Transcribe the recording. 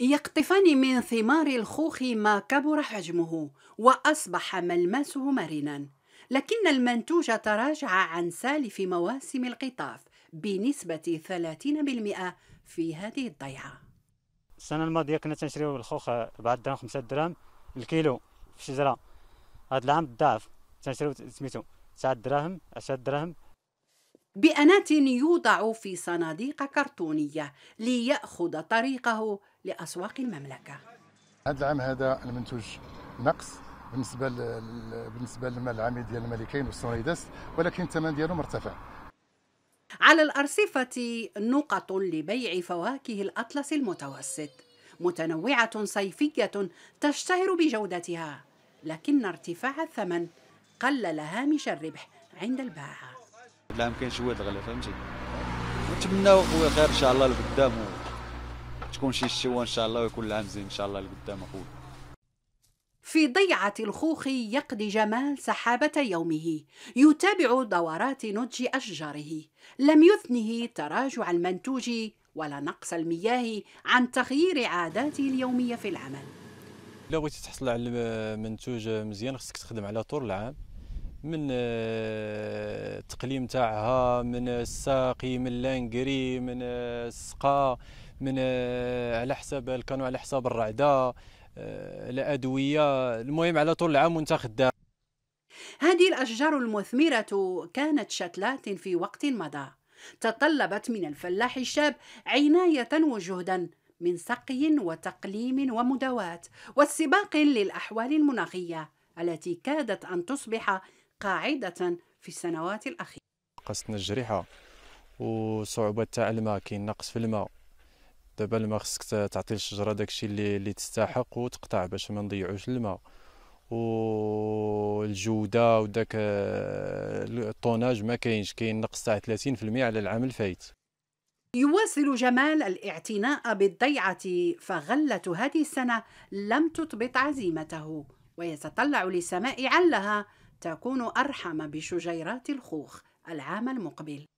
يقطفان من ثمار الخوخ ما كبر حجمه واصبح ملمسه مرنا لكن المنتوج تراجع عن سالف مواسم القطاف بنسبة 30% في هذه الضيعة السنة الماضية كنا تنشريو الخوخ بعد درهم خمسة دراهم الكيلو في الشجرة هذا العام ضعف تنشريو سميتو 9 دراهم عشرة دراهم بأنات يوضع في صناديق كرتونية ليأخذ طريقه لأسواق المملكة هذا العام هذا المنتوج نقص بالنسبه بالنسبه للعامل ديال الملكين والسونيدس ولكن الثمن ديالو مرتفع على الأرصفة نقط لبيع فواكه الأطلس المتوسط متنوعة صيفية تشتهر بجودتها لكن ارتفاع الثمن قلل هامش الربح عند الباعه العام كاين شويه الغلا فهمتي نتمناو خويا خير ان شاء الله لقدام تكون شي شتوى ان شاء الله ويكون العام زين ان شاء الله لقدام اخويا في ضيعة الخوخ يقضي جمال سحابة يومه يتابع دورات نضج أشجاره لم يثنه تراجع المنتوج ولا نقص المياه عن تغيير عاداته اليومية في العمل لو بغيتي تحصل على منتوج مزيان خصك تخدم على طول العام من التقليم آه، تاعها من الساقي من لانجري من السقا آه، من آه، على حساب كانوا على حساب الرعده الادويه المهم على طول العام وانت خدام هذه الاشجار المثمره كانت شتلات في وقت مضى تطلبت من الفلاح الشاب عنايه وجهدا من سقي وتقليم ومداواه والسباق للاحوال المناخيه التي كادت ان تصبح قاعدة في السنوات الأخيرة قصتنا الجريحة وصعوبة تاع الماء كاين نقص في الماء دابا الماء خصك تعطي الشجرة داكشي اللي, اللي تستحق وتقطع باش ما نضيعوش الماء والجودة وداك الطوناج ما كاينش كاين نقص تاع 30% على العام الفايت يواصل جمال الاعتناء بالضيعة فغلة هذه السنة لم تطبط عزيمته ويتطلع للسماء علها تكون أرحم بشجيرات الخوخ العام المقبل